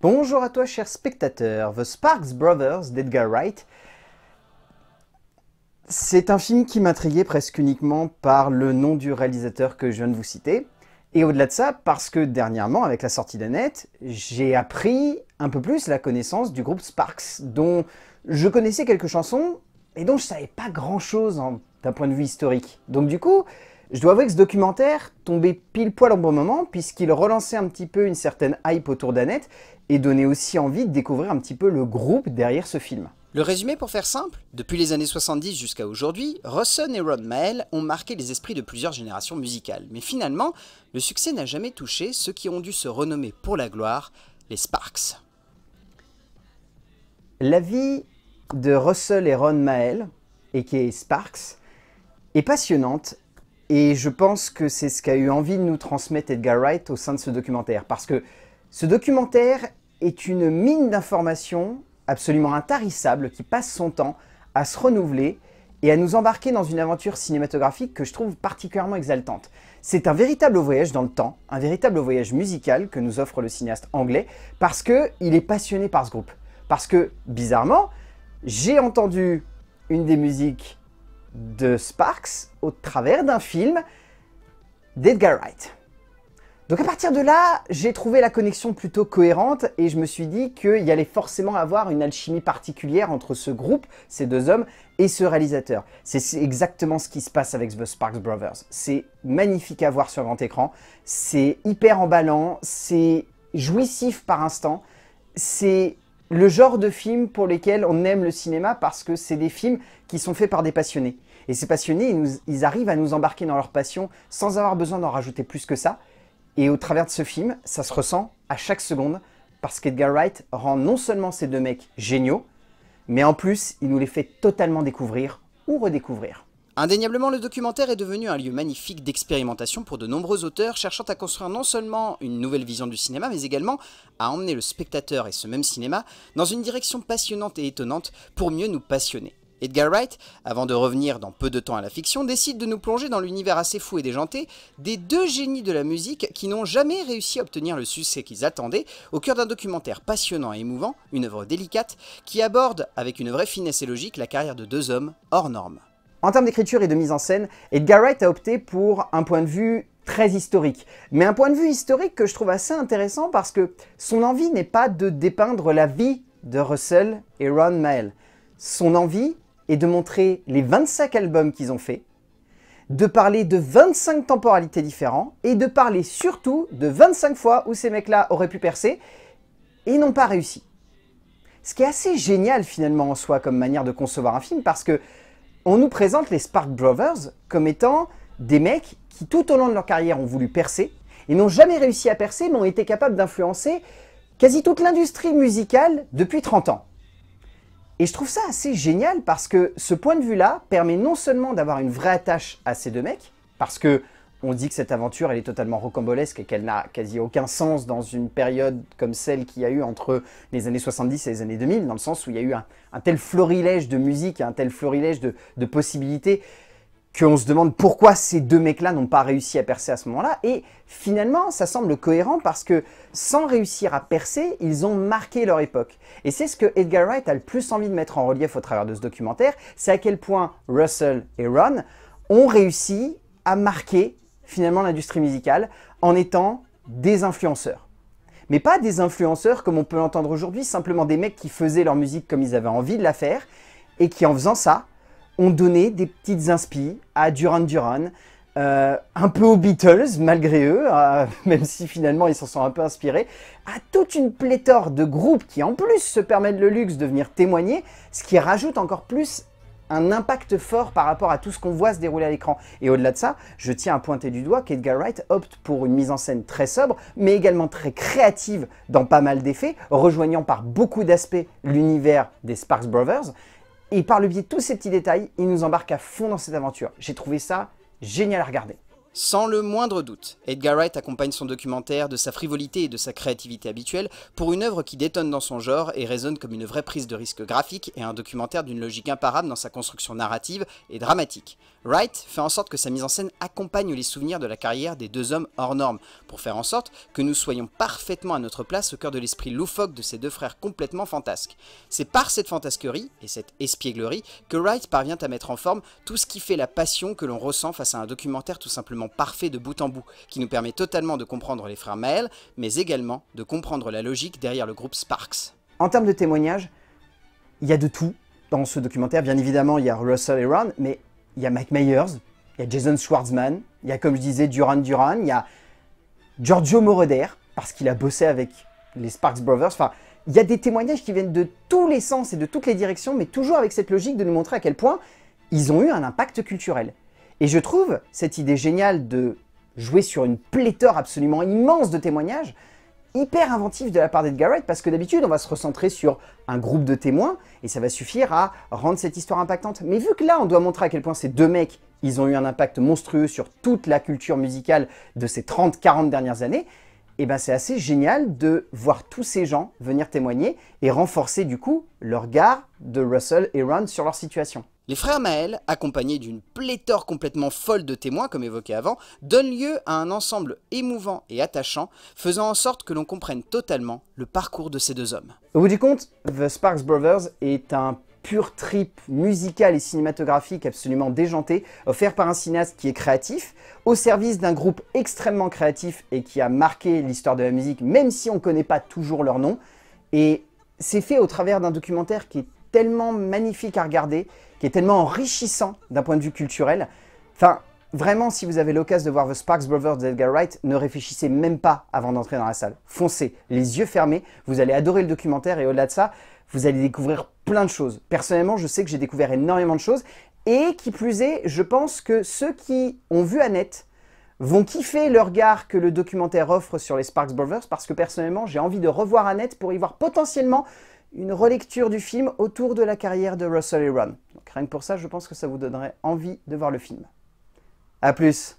Bonjour à toi, cher spectateur. The Sparks Brothers d'Edgar Wright. C'est un film qui m'intriguait presque uniquement par le nom du réalisateur que je viens de vous citer. Et au-delà de ça, parce que dernièrement, avec la sortie d'Annette, j'ai appris un peu plus la connaissance du groupe Sparks, dont je connaissais quelques chansons et dont je savais pas grand-chose hein, d'un point de vue historique. Donc du coup, je dois avouer que ce documentaire tombait pile poil au bon moment puisqu'il relançait un petit peu une certaine hype autour d'Annette et donnait aussi envie de découvrir un petit peu le groupe derrière ce film. Le résumé pour faire simple, depuis les années 70 jusqu'à aujourd'hui, Russell et Ron Mael ont marqué les esprits de plusieurs générations musicales. Mais finalement, le succès n'a jamais touché ceux qui ont dû se renommer pour la gloire, les Sparks. La vie de Russell et Ron Mael, et qui est Sparks, est passionnante et je pense que c'est ce qu'a eu envie de nous transmettre Edgar Wright au sein de ce documentaire. Parce que ce documentaire est une mine d'informations absolument intarissable qui passe son temps à se renouveler et à nous embarquer dans une aventure cinématographique que je trouve particulièrement exaltante. C'est un véritable voyage dans le temps, un véritable voyage musical que nous offre le cinéaste anglais parce qu'il est passionné par ce groupe. Parce que, bizarrement, j'ai entendu une des musiques de Sparks au travers d'un film d'Edgar Wright. Donc à partir de là, j'ai trouvé la connexion plutôt cohérente et je me suis dit qu'il y allait forcément avoir une alchimie particulière entre ce groupe, ces deux hommes, et ce réalisateur. C'est exactement ce qui se passe avec The Sparks Brothers. C'est magnifique à voir sur grand écran, c'est hyper emballant, c'est jouissif par instant, c'est le genre de films pour lesquels on aime le cinéma parce que c'est des films qui sont faits par des passionnés. Et ces passionnés, ils, arrivent à nous embarquer dans leur passion sans avoir besoin d'en rajouter plus que ça. Et au travers de ce film, ça se ressent à chaque seconde parce qu'Edgar Wright rend non seulement ces deux mecs géniaux, mais en plus, il nous les fait totalement découvrir ou redécouvrir. Indéniablement, le documentaire est devenu un lieu magnifique d'expérimentation pour de nombreux auteurs cherchant à construire non seulement une nouvelle vision du cinéma, mais également à emmener le spectateur et ce même cinéma dans une direction passionnante et étonnante pour mieux nous passionner. Edgar Wright, avant de revenir dans peu de temps à la fiction, décide de nous plonger dans l'univers assez fou et déjanté des deux génies de la musique qui n'ont jamais réussi à obtenir le succès qu'ils attendaient, au cœur d'un documentaire passionnant et émouvant, une œuvre délicate, qui aborde avec une vraie finesse et logique la carrière de deux hommes hors normes. En termes d'écriture et de mise en scène, Edgar Wright a opté pour un point de vue très historique. Mais un point de vue historique que je trouve assez intéressant parce que son envie n'est pas de dépeindre la vie de Russell et Ron Mael. Son envie est de montrer les 25 albums qu'ils ont faits, de parler de 25 temporalités différentes et de parler surtout de 25 fois où ces mecs-là auraient pu percer et n'ont pas réussi. Ce qui est assez génial finalement en soi comme manière de concevoir un film parce que on nous présente les Spark Brothers comme étant des mecs qui tout au long de leur carrière ont voulu percer et n'ont jamais réussi à percer mais ont été capables d'influencer quasi toute l'industrie musicale depuis 30 ans. Et je trouve ça assez génial parce que ce point de vue-là permet non seulement d'avoir une vraie attache à ces deux mecs, parce que on dit que cette aventure, elle est totalement rocambolesque et qu'elle n'a quasi aucun sens dans une période comme celle qu'il y a eu entre les années 70 et les années 2000, dans le sens où il y a eu un, tel florilège de musique, un tel florilège de, de possibilités, qu'on se demande pourquoi ces deux mecs-là n'ont pas réussi à percer à ce moment-là. Et finalement, ça semble cohérent parce que sans réussir à percer, ils ont marqué leur époque. Et c'est ce que Edgar Wright a le plus envie de mettre en relief au travers de ce documentaire, c'est à quel point Russell et Ron ont réussi à marquer finalement l'industrie musicale en étant des influenceurs. Mais pas des influenceurs comme on peut l'entendre aujourd'hui, simplement des mecs qui faisaient leur musique comme ils avaient envie de la faire et qui en faisant ça ont donné des petites inspirations à Duran Duran, euh, un peu aux Beatles malgré eux, hein, même si finalement ils s'en sont un peu inspirés, à toute une pléthore de groupes qui en plus se permettent le luxe de venir témoigner, ce qui rajoute encore plus un impact fort par rapport à tout ce qu'on voit se dérouler à l'écran. Et au-delà de ça, je tiens à pointer du doigt qu'Edgar Wright opte pour une mise en scène très sobre, mais également très créative dans pas mal d'effets, rejoignant par beaucoup d'aspects l'univers des Sparks Brothers. Et par le biais de tous ces petits détails, il nous embarque à fond dans cette aventure. J'ai trouvé ça génial à regarder. Sans le moindre doute, Edgar Wright accompagne son documentaire de sa frivolité et de sa créativité habituelle pour une œuvre qui détonne dans son genre et résonne comme une vraie prise de risque graphique et un documentaire d'une logique imparable dans sa construction narrative et dramatique. Wright fait en sorte que sa mise en scène accompagne les souvenirs de la carrière des deux hommes hors normes, pour faire en sorte que nous soyons parfaitement à notre place au cœur de l'esprit loufoque de ces deux frères complètement fantasques. C'est par cette fantasquerie et cette espièglerie que Wright parvient à mettre en forme tout ce qui fait la passion que l'on ressent face à un documentaire tout simplement parfait de bout en bout, qui nous permet totalement de comprendre les frères Maël, mais également de comprendre la logique derrière le groupe Sparks. En termes de témoignages, il y a de tout dans ce documentaire. Bien évidemment, il y a Russell et Ron, mais il y a Mike Myers, il y a Jason Schwartzman, il y a, comme je disais, Duran Duran, il y a Giorgio Moroder, parce qu'il a bossé avec les Sparks Brothers. Enfin, il y a des témoignages qui viennent de tous les sens et de toutes les directions, mais toujours avec cette logique de nous montrer à quel point ils ont eu un impact culturel. Et je trouve cette idée géniale de jouer sur une pléthore absolument immense de témoignages hyper inventif de la part d'Edgar Wright parce que d'habitude on va se recentrer sur un groupe de témoins et ça va suffire à rendre cette histoire impactante. Mais vu que là on doit montrer à quel point ces deux mecs ils ont eu un impact monstrueux sur toute la culture musicale de ces 30-40 dernières années, et eh ben c'est assez génial de voir tous ces gens venir témoigner et renforcer du coup leur regard de Russell et Ron sur leur situation. Les frères Maël, accompagnés d'une pléthore complètement folle de témoins, comme évoqué avant, donnent lieu à un ensemble émouvant et attachant, faisant en sorte que l'on comprenne totalement le parcours de ces deux hommes. Au bout du compte, The Sparks Brothers est un pur trip musical et cinématographique absolument déjanté, offert par un cinéaste qui est créatif, au service d'un groupe extrêmement créatif et qui a marqué l'histoire de la musique, même si on ne connaît pas toujours leur nom. Et c'est fait au travers d'un documentaire qui est tellement magnifique à regarder, qui est tellement enrichissant d'un point de vue culturel. Enfin, vraiment, si vous avez l'occasion de voir The Sparks Brothers d'Edgar Wright, ne réfléchissez même pas avant d'entrer dans la salle. Foncez, les yeux fermés, vous allez adorer le documentaire et au-delà de ça, vous allez découvrir plein de choses. Personnellement, je sais que j'ai découvert énormément de choses et qui plus est, je pense que ceux qui ont vu Annette vont kiffer le regard que le documentaire offre sur les Sparks Brothers parce que personnellement, j'ai envie de revoir Annette pour y voir potentiellement une relecture du film autour de la carrière de Russell Iron. rien que pour ça, je pense que ça vous donnerait envie de voir le film. A plus